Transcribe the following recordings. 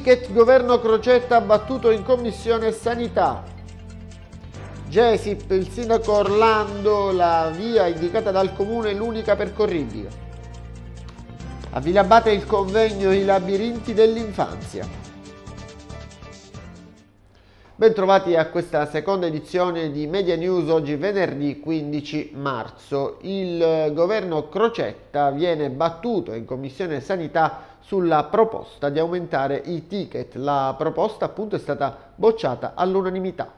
ticket governo Crocetta abbattuto in commissione sanità. Gesip, il sindaco Orlando, la via indicata dal comune è l'unica percorribile. A Villabate il convegno I labirinti dell'infanzia. Bentrovati a questa seconda edizione di Media News, oggi venerdì 15 marzo. Il governo Crocetta viene battuto in Commissione Sanità sulla proposta di aumentare i ticket. La proposta appunto è stata bocciata all'unanimità.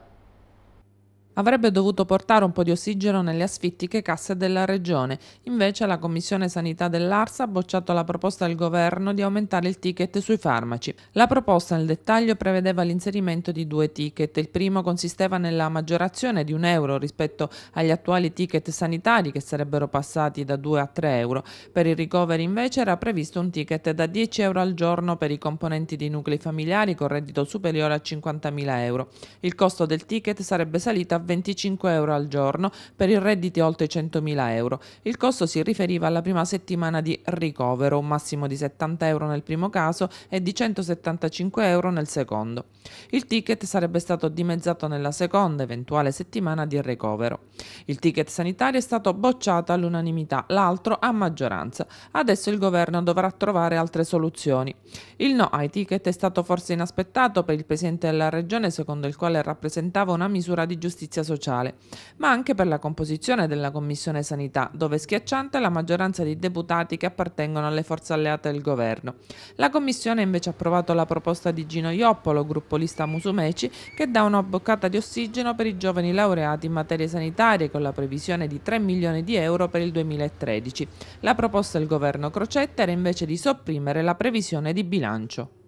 Avrebbe dovuto portare un po' di ossigeno nelle asfittiche casse della regione, invece la Commissione Sanità dell'Arsa ha bocciato la proposta del governo di aumentare il ticket sui farmaci. La proposta nel dettaglio prevedeva l'inserimento di due ticket, il primo consisteva nella maggiorazione di un euro rispetto agli attuali ticket sanitari che sarebbero passati da 2 a 3 euro, per il ricovero invece era previsto un ticket da 10 euro al giorno per i componenti di nuclei familiari con reddito superiore a 50.000 euro. Il costo del ticket sarebbe salito a 25 euro al giorno per i redditi oltre 100.000 euro. Il costo si riferiva alla prima settimana di ricovero, un massimo di 70 euro nel primo caso e di 175 euro nel secondo. Il ticket sarebbe stato dimezzato nella seconda eventuale settimana di ricovero. Il ticket sanitario è stato bocciato all'unanimità, l'altro a maggioranza. Adesso il governo dovrà trovare altre soluzioni. Il no ai ticket è stato forse inaspettato per il presidente della regione, secondo il quale rappresentava una misura di giustizia giustizia sociale, ma anche per la composizione della Commissione Sanità, dove è schiacciante la maggioranza di deputati che appartengono alle forze alleate del governo. La Commissione ha invece approvato la proposta di Gino Ioppolo, gruppo lista Musumeci, che dà una boccata di ossigeno per i giovani laureati in materie sanitarie con la previsione di 3 milioni di euro per il 2013. La proposta del governo Crocetta era invece di sopprimere la previsione di bilancio.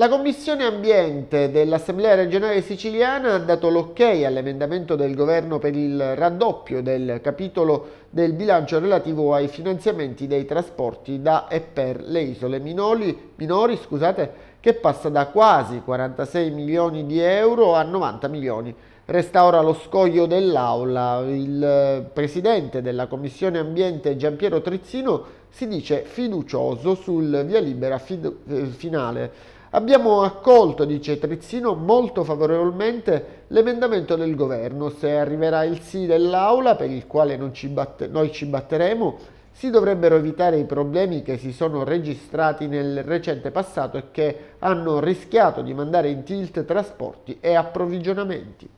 La Commissione Ambiente dell'Assemblea regionale siciliana ha dato l'ok ok all'emendamento del Governo per il raddoppio del capitolo del bilancio relativo ai finanziamenti dei trasporti da e per le isole minori, minori scusate, che passa da quasi 46 milioni di euro a 90 milioni. Resta ora lo scoglio dell'Aula. Il eh, presidente della Commissione Ambiente Giampiero Trizzino si dice fiducioso sul via libera eh, finale Abbiamo accolto, dice Trizzino, molto favorevolmente l'emendamento del governo. Se arriverà il sì dell'Aula, per il quale ci batte, noi ci batteremo, si dovrebbero evitare i problemi che si sono registrati nel recente passato e che hanno rischiato di mandare in tilt trasporti e approvvigionamenti.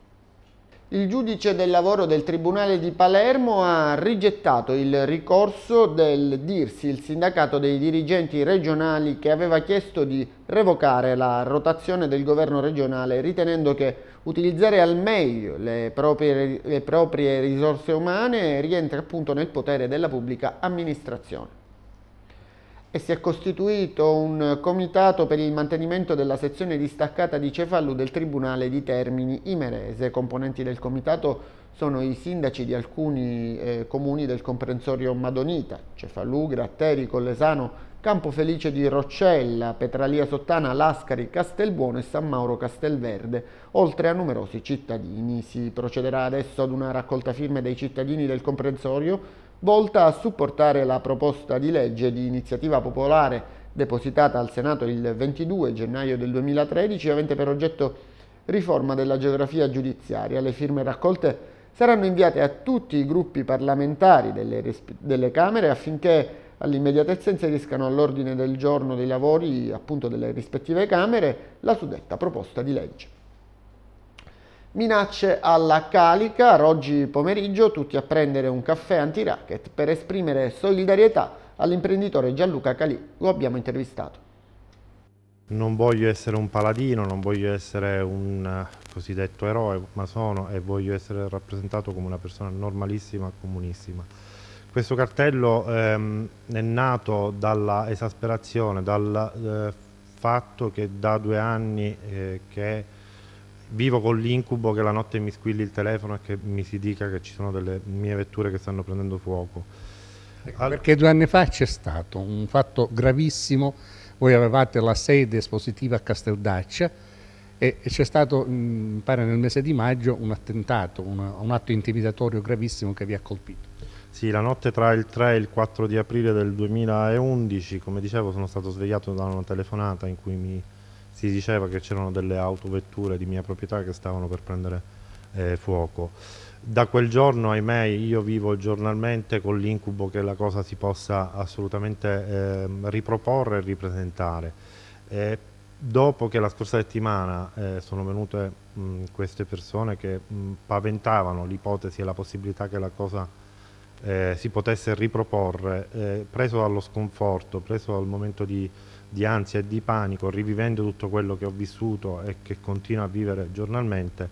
Il giudice del lavoro del Tribunale di Palermo ha rigettato il ricorso del DIRSI, il sindacato dei dirigenti regionali che aveva chiesto di revocare la rotazione del governo regionale ritenendo che utilizzare al meglio le proprie, le proprie risorse umane rientra appunto nel potere della pubblica amministrazione e si è costituito un comitato per il mantenimento della sezione distaccata di Cefalù del Tribunale di Termini Imerese. Componenti del comitato sono i sindaci di alcuni eh, comuni del comprensorio Madonita, Cefalù, Gratteri, Collesano, Campo Felice di Roccella, Petralia Sottana, Lascari, Castelbuono e San Mauro Castelverde, oltre a numerosi cittadini. Si procederà adesso ad una raccolta firme dei cittadini del comprensorio volta a supportare la proposta di legge di iniziativa popolare depositata al Senato il 22 gennaio del 2013 avente per oggetto riforma della geografia giudiziaria. Le firme raccolte saranno inviate a tutti i gruppi parlamentari delle, delle Camere affinché all'immediatezza inseriscano all'ordine del giorno dei lavori appunto delle rispettive Camere la suddetta proposta di legge. Minacce alla calica, oggi pomeriggio tutti a prendere un caffè anti-racket per esprimere solidarietà all'imprenditore Gianluca Calì, lo abbiamo intervistato. Non voglio essere un paladino, non voglio essere un eh, cosiddetto eroe, ma sono e voglio essere rappresentato come una persona normalissima, comunissima. Questo cartello ehm, è nato dalla esasperazione, dal eh, fatto che da due anni eh, che vivo con l'incubo che la notte mi squilli il telefono e che mi si dica che ci sono delle mie vetture che stanno prendendo fuoco. Ecco, Al... Perché due anni fa c'è stato un fatto gravissimo, voi avevate la sede espositiva a Casteldaccia e c'è stato, mm, mi pare nel mese di maggio, un attentato, una, un atto intimidatorio gravissimo che vi ha colpito. Sì, la notte tra il 3 e il 4 di aprile del 2011, come dicevo, sono stato svegliato da una telefonata in cui mi si diceva che c'erano delle autovetture di mia proprietà che stavano per prendere eh, fuoco. Da quel giorno, ahimè, io vivo giornalmente con l'incubo che la cosa si possa assolutamente eh, riproporre e ripresentare. E dopo che la scorsa settimana eh, sono venute mh, queste persone che mh, paventavano l'ipotesi e la possibilità che la cosa eh, si potesse riproporre, eh, preso dallo sconforto, preso dal momento di di ansia e di panico, rivivendo tutto quello che ho vissuto e che continuo a vivere giornalmente,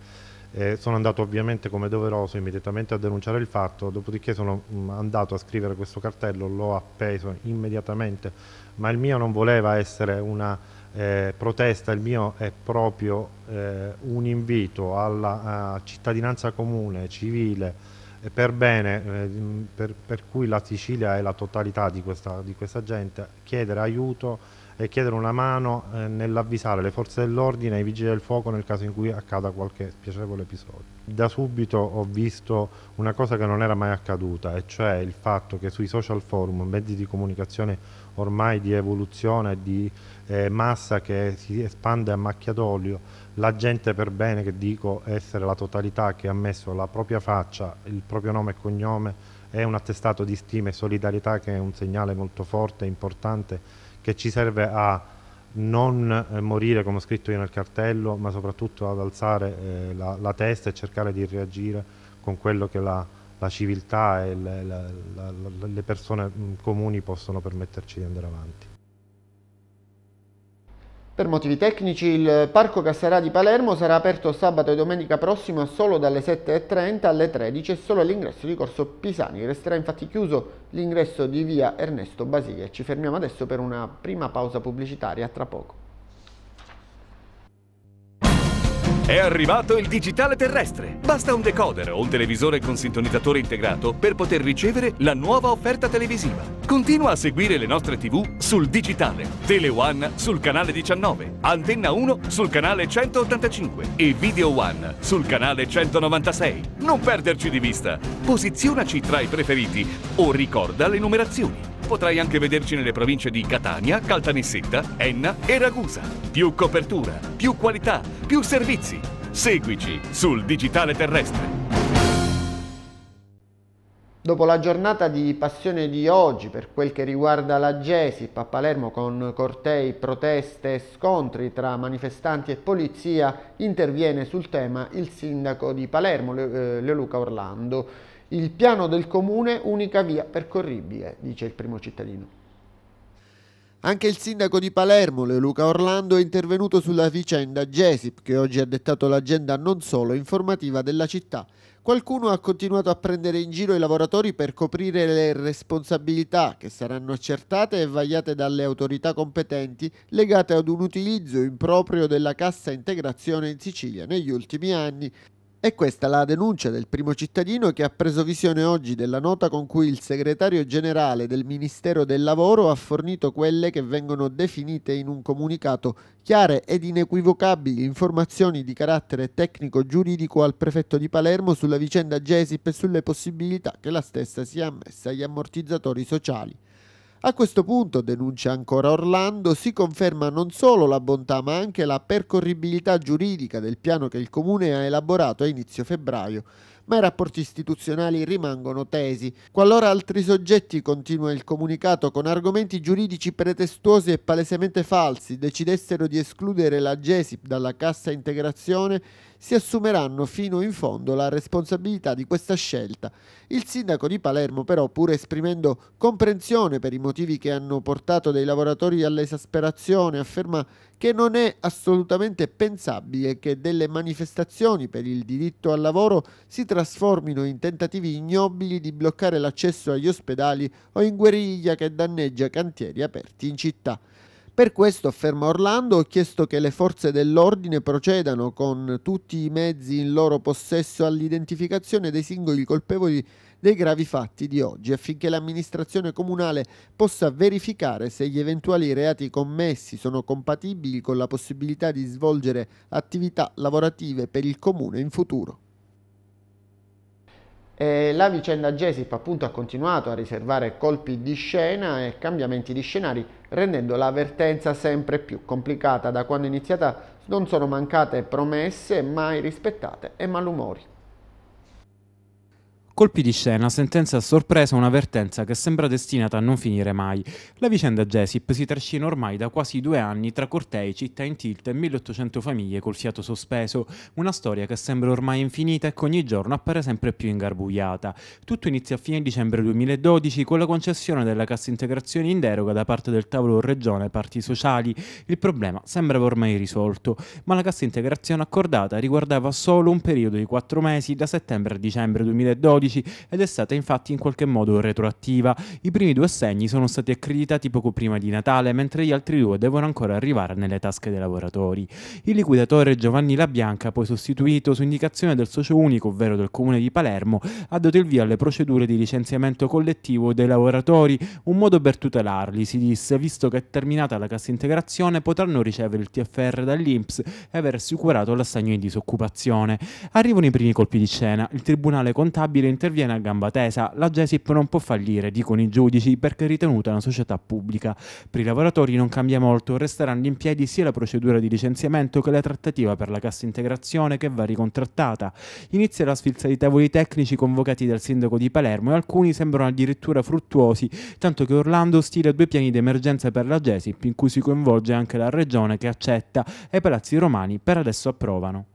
eh, sono andato ovviamente come doveroso immediatamente a denunciare il fatto, dopodiché sono mm, andato a scrivere questo cartello, l'ho appeso immediatamente, ma il mio non voleva essere una eh, protesta, il mio è proprio eh, un invito alla cittadinanza comune, civile, per bene, eh, mm, per, per, cui la Sicilia è la totalità di questa, di questa gente, chiedere aiuto e chiedere una mano eh, nell'avvisare le forze dell'ordine e i vigili del fuoco nel caso in cui accada qualche spiacevole episodio. Da subito ho visto una cosa che non era mai accaduta e cioè il fatto che sui social forum, mezzi di comunicazione ormai di evoluzione, di eh, massa che si espande a macchia d'olio, la gente per bene che dico essere la totalità che ha messo la propria faccia, il proprio nome e cognome, è un attestato di stima e solidarietà che è un segnale molto forte e importante che ci serve a non eh, morire come ho scritto io nel cartello ma soprattutto ad alzare eh, la, la, testa e cercare di reagire con quello che la, la civiltà e le, la, le persone mm, comuni possono permetterci di andare avanti. Per motivi tecnici il Parco Cassarà di Palermo sarà aperto sabato e domenica prossima solo dalle 7.30 alle 13 e solo all'ingresso di Corso Pisani. Resterà infatti chiuso l'ingresso di via Ernesto Basile. Ci fermiamo adesso per una prima pausa pubblicitaria, tra poco. È arrivato il digitale terrestre. Basta un decoder o un televisore con sintonizzatore integrato per poter ricevere la nuova offerta televisiva. Continua a seguire le nostre TV sul digitale. Tele One sul canale 19, Antenna 1 sul canale 185 e Video One sul canale 196. Non perderci di vista. Posizionaci tra i preferiti o ricorda le numerazioni potrai anche vederci nelle province di Catania, Caltanissetta, Enna e Ragusa. Più copertura, più qualità, più servizi. Seguici sul digitale terrestre. Dopo la giornata di passione di oggi per quel che riguarda la GESIP a Palermo con cortei, proteste e scontri tra manifestanti e polizia, interviene sul tema il sindaco di Palermo, eh, Leoluca Orlando. Il piano del comune, unica via percorribile, dice il primo cittadino. Anche il sindaco di Palermo, Leoluca Orlando, è intervenuto sulla vicenda Gesip, che oggi ha dettato l'agenda non solo informativa della città. Qualcuno ha continuato a prendere in giro i lavoratori per coprire le responsabilità che saranno accertate e vagliate dalle autorità competenti legate ad un utilizzo improprio della cassa integrazione in Sicilia negli ultimi anni, è questa la denuncia del primo cittadino che ha preso visione oggi della nota con cui il segretario generale del Ministero del Lavoro ha fornito quelle che vengono definite in un comunicato chiare ed inequivocabili informazioni di carattere tecnico-giuridico al prefetto di Palermo sulla vicenda Gesip e sulle possibilità che la stessa sia ammessa agli ammortizzatori sociali. A questo punto, denuncia ancora Orlando, si conferma non solo la bontà ma anche la percorribilità giuridica del piano che il Comune ha elaborato a inizio febbraio, ma i rapporti istituzionali rimangono tesi. Qualora altri soggetti, continua il comunicato, con argomenti giuridici pretestuosi e palesemente falsi decidessero di escludere la GESIP dalla cassa integrazione, si assumeranno fino in fondo la responsabilità di questa scelta. Il sindaco di Palermo però, pur esprimendo comprensione per i motivi che hanno portato dei lavoratori all'esasperazione, afferma che non è assolutamente pensabile che delle manifestazioni per il diritto al lavoro si trasformino in tentativi ignobili di bloccare l'accesso agli ospedali o in guerriglia che danneggia cantieri aperti in città. Per questo, afferma Orlando, ho chiesto che le forze dell'ordine procedano con tutti i mezzi in loro possesso all'identificazione dei singoli colpevoli dei gravi fatti di oggi affinché l'amministrazione comunale possa verificare se gli eventuali reati commessi sono compatibili con la possibilità di svolgere attività lavorative per il comune in futuro. Eh, la vicenda Gesip appunto ha continuato a riservare colpi di scena e cambiamenti di scenari rendendo l'avvertenza sempre più complicata. Da quando è iniziata non sono mancate promesse mai rispettate e malumori. Colpi di scena, sentenza a sorpresa, una vertenza che sembra destinata a non finire mai. La vicenda Gesip si trascina ormai da quasi due anni tra cortei, città in tilt e 1800 famiglie col fiato sospeso, una storia che sembra ormai infinita e che ogni giorno appare sempre più ingarbugliata. Tutto inizia a fine dicembre 2012 con la concessione della cassa integrazione in deroga da parte del tavolo regione parti sociali. Il problema sembrava ormai risolto, ma la cassa integrazione accordata riguardava solo un periodo di quattro mesi da settembre a dicembre 2012 2011 ed è stata infatti in qualche modo retroattiva. I primi due assegni sono stati accreditati poco prima di Natale, mentre gli altri due devono ancora arrivare nelle tasche dei lavoratori. Il liquidatore Giovanni Labianca, poi sostituito su indicazione del socio unico, ovvero del comune di Palermo, ha dato il via alle procedure di licenziamento collettivo dei lavoratori, un modo per tutelarli, si disse, visto che terminata la cassa integrazione potranno ricevere il TFR dall'Inps e aver assicurato l'assegno in disoccupazione. Arrivano i primi colpi di scena. Il tribunale contabile in interviene a gamba tesa. La Gesip non può fallire, dicono i giudici, perché è ritenuta una società pubblica. Per i lavoratori non cambia molto, resteranno in piedi sia la procedura di licenziamento che la trattativa per la cassa integrazione che va ricontrattata. Inizia la sfilza di tavoli tecnici convocati dal sindaco di Palermo e alcuni sembrano addirittura fruttuosi, tanto che Orlando stila due piani di emergenza per la Gesip in cui si coinvolge anche la regione che accetta e i palazzi romani per adesso approvano.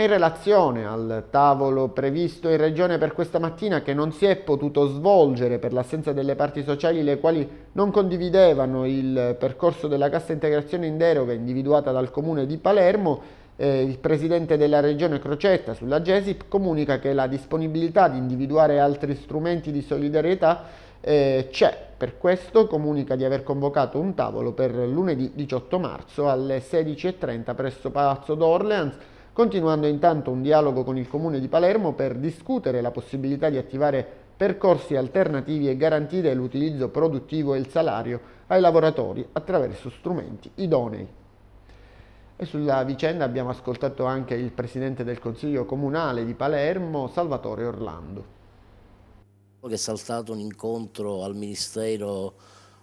È in relazione al tavolo previsto in Regione per questa mattina che non si è potuto svolgere per l'assenza delle parti sociali le quali non condividevano il percorso della cassa integrazione in deroga individuata dal Comune di Palermo, eh, il presidente della regione Crocetta sulla GESIP comunica che la disponibilità di individuare altri strumenti di solidarietà eh, c'è. Per questo comunica di aver convocato un tavolo per lunedì 18 marzo alle 16.30 presso Palazzo d'Orleans continuando intanto un dialogo con il Comune di Palermo per discutere la possibilità di attivare percorsi alternativi e garantire l'utilizzo produttivo e il salario ai lavoratori attraverso strumenti idonei. E sulla vicenda abbiamo ascoltato anche il Presidente del Consiglio Comunale di Palermo, Salvatore Orlando. È saltato un incontro al Ministero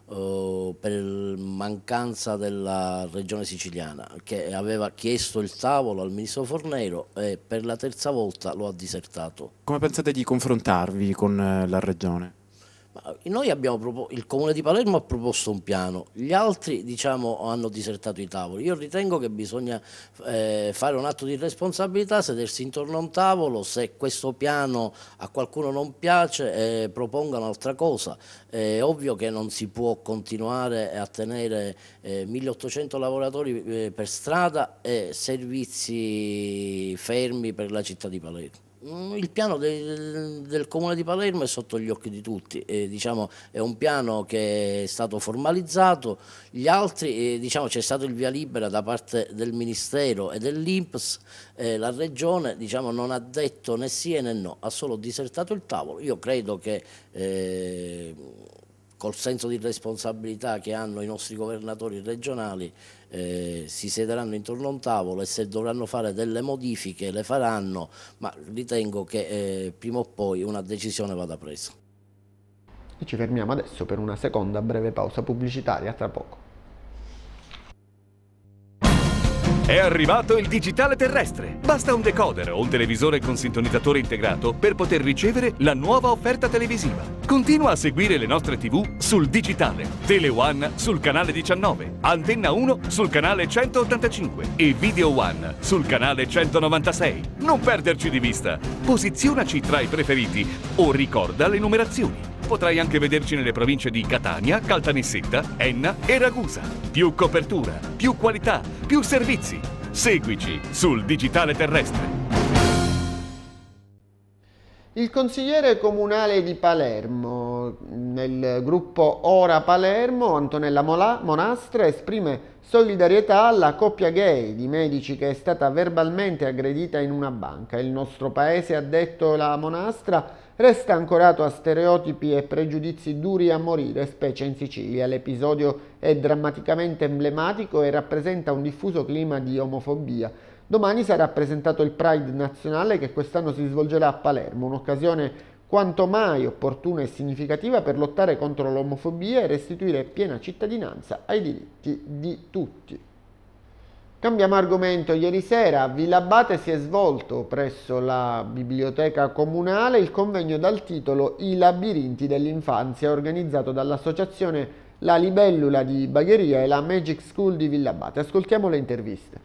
eh, per mancanza della regione siciliana che aveva chiesto il tavolo al ministro Fornero e per la terza volta lo ha disertato. Come pensate di confrontarvi con eh, la regione? Proposto, il Comune di Palermo ha proposto un piano, gli altri diciamo, hanno disertato i tavoli. Io ritengo che bisogna eh, fare un atto di responsabilità, sedersi intorno a un tavolo, se questo piano a qualcuno non piace eh, proponga un'altra cosa. È ovvio che non si può continuare a tenere eh, 1800 lavoratori eh, per strada e servizi fermi per la città di Palermo. Mm, il piano del, del, Comune di Palermo è sotto gli occhi di tutti, eh, diciamo, è un piano che è stato formalizzato, gli altri eh, diciamo, c'è stato il via libera da parte del Ministero e dell'Inps, eh, la Regione diciamo, non ha detto né sì né no, ha solo disertato il tavolo, io credo che eh, col senso di responsabilità che hanno i nostri governatori regionali eh, si siederanno intorno a un tavolo e se dovranno fare delle modifiche le faranno, ma ritengo che eh, prima o poi una decisione vada presa. E ci fermiamo adesso per una seconda breve pausa pubblicitaria, tra poco. È arrivato il digitale terrestre. Basta un decoder o un televisore con sintonizzatore integrato per poter ricevere la nuova offerta televisiva. Continua a seguire le nostre TV sul digitale. Tele One sul canale 19, Antenna 1 sul canale 185 e Video One sul canale 196. Non perderci di vista. Posizionaci tra i preferiti o ricorda le numerazioni potrai anche vederci nelle province di Catania, Caltanissetta, Enna e Ragusa. Più copertura, più qualità, più servizi. Seguici sul digitale terrestre. Il consigliere comunale di Palermo nel gruppo Ora Palermo, Antonella Monastra, esprime solidarietà alla coppia gay di medici che è stata verbalmente aggredita in una banca. Il nostro paese, ha detto la Monastra, resta ancorato a stereotipi e pregiudizi duri a morire, specie in Sicilia. L'episodio è drammaticamente emblematico e rappresenta un diffuso clima di omofobia. Domani sarà presentato il Pride nazionale che quest'anno si svolgerà a Palermo, un'occasione quanto mai opportuna e significativa per lottare contro l'omofobia e restituire piena cittadinanza ai diritti di tutti. Cambiamo argomento. Ieri sera a Villabate si è svolto presso la biblioteca comunale il convegno dal titolo I labirinti dell'infanzia organizzato dall'associazione La Libellula di Bagheria e la Magic School di Villabate. Ascoltiamo le interviste.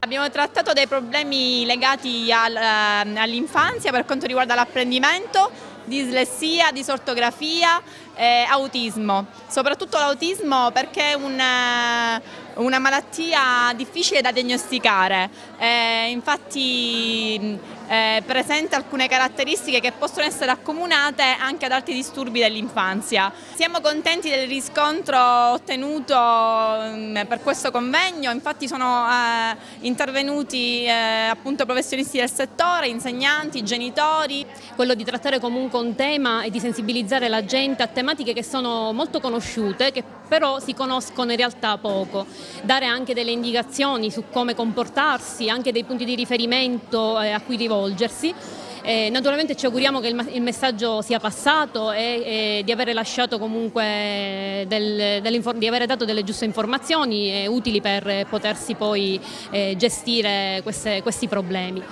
Abbiamo trattato dei problemi legati eh, all'infanzia per quanto riguarda l'apprendimento, dislessia, disortografia, eh, autismo. Soprattutto l'autismo perché è un eh, una malattia difficile da diagnosticare, eh, infatti mm, eh, presenta alcune caratteristiche che possono essere accomunate anche ad altri disturbi dell'infanzia. Siamo contenti del riscontro ottenuto mh, mm, per questo convegno, infatti sono eh, intervenuti eh, appunto professionisti del settore, insegnanti, genitori. Quello di trattare comunque un tema e di sensibilizzare la gente a tematiche che sono molto conosciute, che però si conoscono in realtà poco. Dare anche delle indicazioni su come comportarsi, anche dei punti di riferimento eh, a cui rivolgersi. Eh, naturalmente ci auguriamo che il, il messaggio sia passato e, e di avere lasciato comunque del, di aver dato delle giuste informazioni eh, utili per potersi poi eh, gestire queste, questi problemi.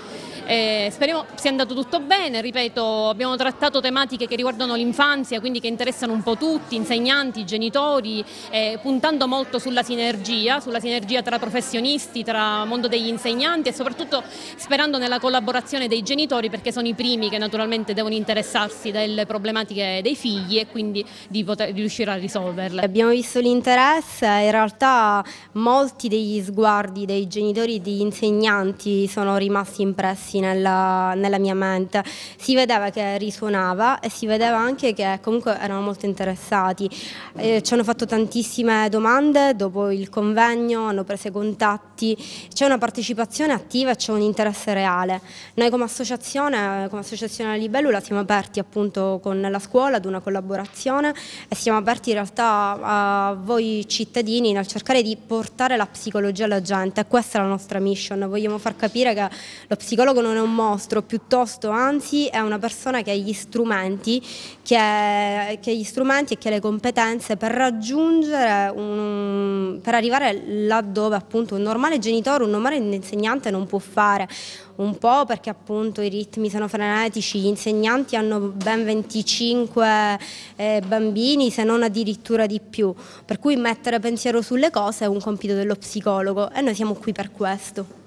Eh, speriamo sia andato tutto bene, ripeto, abbiamo trattato tematiche che riguardano l'infanzia, quindi che interessano un po' tutti, insegnanti, genitori, eh, puntando molto sulla sinergia, sulla sinergia tra professionisti, tra mondo degli insegnanti e soprattutto sperando nella collaborazione dei genitori perché sono i primi che naturalmente devono interessarsi delle problematiche dei figli e quindi di, poter, di riuscire a risolverle. Abbiamo visto l'interesse, in realtà molti degli sguardi dei genitori e degli insegnanti sono rimasti impressi presenti nella, nella mia mente. Si vedeva che risuonava e si vedeva anche che comunque erano molto interessati. Eh, ci hanno fatto tantissime domande dopo il convegno, hanno preso contatti, c'è una partecipazione attiva e c'è un interesse reale. Noi come associazione, come associazione Libellula siamo aperti appunto con la scuola ad una collaborazione e siamo aperti in realtà a voi cittadini nel cercare di portare la psicologia alla gente. Questa è la nostra mission, vogliamo far capire che lo psicologo non non è un mostro, piuttosto anzi è una persona che ha gli strumenti, che, è, che gli strumenti e che ha le competenze per raggiungere, un, per arrivare laddove appunto un normale genitore, un normale insegnante non può fare un po' perché appunto i ritmi sono frenetici, gli insegnanti hanno ben 25 eh, bambini se non addirittura di più, per cui mettere pensiero sulle cose è un compito dello psicologo e noi siamo qui per questo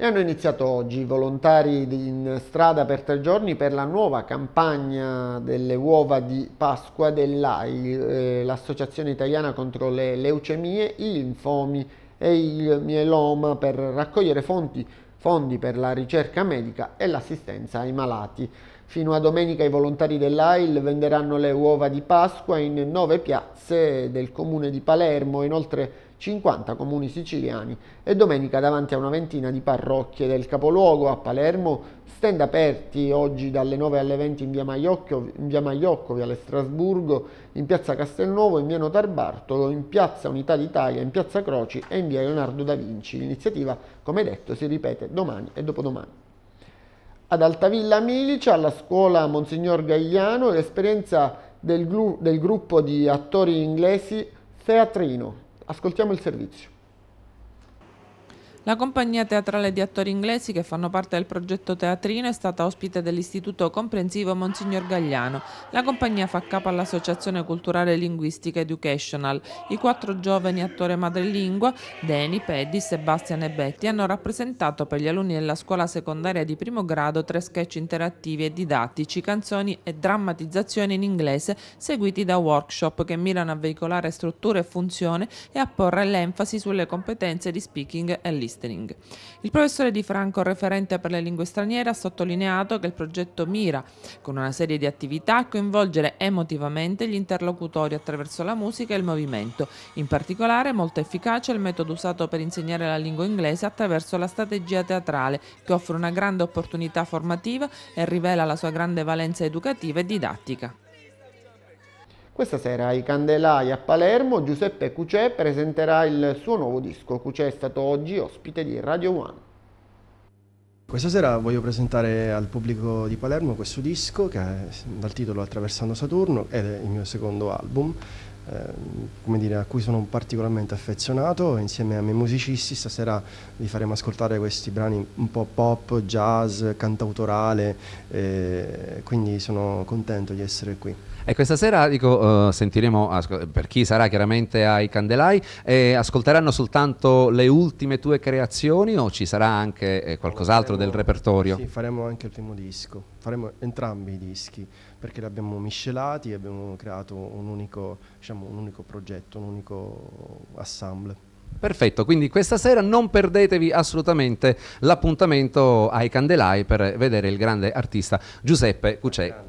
e hanno iniziato oggi i volontari in strada per tre giorni per la nuova campagna delle uova di Pasqua dell'AI, eh, l'Associazione Italiana contro le Leucemie, i Linfomi e il Mieloma per raccogliere fonti, fondi per la ricerca medica e l'assistenza ai malati. Fino a domenica i volontari dell'AIL venderanno le uova di Pasqua in nove piazze del comune di Palermo, inoltre 50 comuni siciliani e domenica davanti a una ventina di parrocchie del capoluogo a Palermo, stand aperti oggi dalle 9 alle 20 in via Maiocco, in via Maiocco, Viale Strasburgo, in piazza Castelnuovo, in via Notar Bartolo, in piazza Unità d'Italia, in piazza Croci e in via Leonardo da Vinci. L'iniziativa, come detto, si ripete domani e dopodomani. Ad Altavilla Milicia, alla scuola Monsignor Gagliano, l'esperienza del, del gruppo di attori inglesi Teatrino, Ascoltiamo il servizio. La compagnia teatrale di attori inglesi che fanno parte del progetto Teatrino è stata ospite dell'Istituto Comprensivo Monsignor Gagliano. La compagnia fa capo all'Associazione Culturale Linguistica Educational. I quattro giovani attori madrelingua, Deni, Peddi, Sebastian e Betty, hanno rappresentato per gli alunni della scuola secondaria di primo grado tre sketch interattivi e didattici, canzoni e drammatizzazioni in inglese, seguiti da workshop che mirano a veicolare strutture e funzioni e a porre l'enfasi sulle competenze di speaking e listening listening. Il professore Di Franco, referente per le lingue straniere, ha sottolineato che il progetto mira, con una serie di attività, a coinvolgere emotivamente gli interlocutori attraverso la musica e il movimento. In particolare, molto efficace è il metodo usato per insegnare la lingua inglese attraverso la strategia teatrale, che offre una grande opportunità formativa e rivela la sua grande valenza educativa e didattica. Questa sera ai Candelai a Palermo Giuseppe Cucè presenterà il suo nuovo disco. Cucè è stato oggi ospite di Radio One. Questa sera voglio presentare al pubblico di Palermo questo disco che è dal titolo Attraversando Saturno ed è il mio secondo album Ehm, come dire, a cui sono particolarmente affezionato insieme ai miei musicisti stasera vi faremo ascoltare questi brani un po' pop, jazz, cantautorale eh, quindi sono contento di essere qui e questa sera dico, uh, sentiremo, per chi sarà chiaramente ai Candelai, eh, ascolteranno soltanto le ultime tue creazioni o ci sarà anche eh, qualcos'altro del repertorio? Sì, faremo anche il primo disco faremo entrambi i dischi perché li abbiamo miscelati e abbiamo creato un unico, diciamo, un unico progetto, un unico assemble. Perfetto, quindi questa sera non perdetevi assolutamente l'appuntamento ai Candelai per vedere il grande artista Giuseppe Cucè.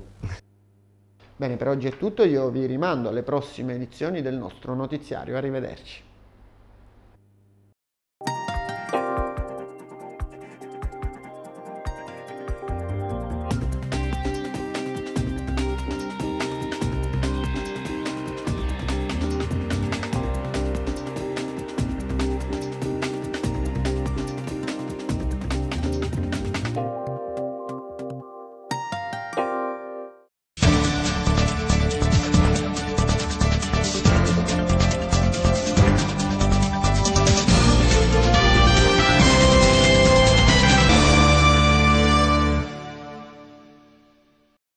Bene, per oggi è tutto, io vi rimando alle prossime edizioni del nostro notiziario, arrivederci.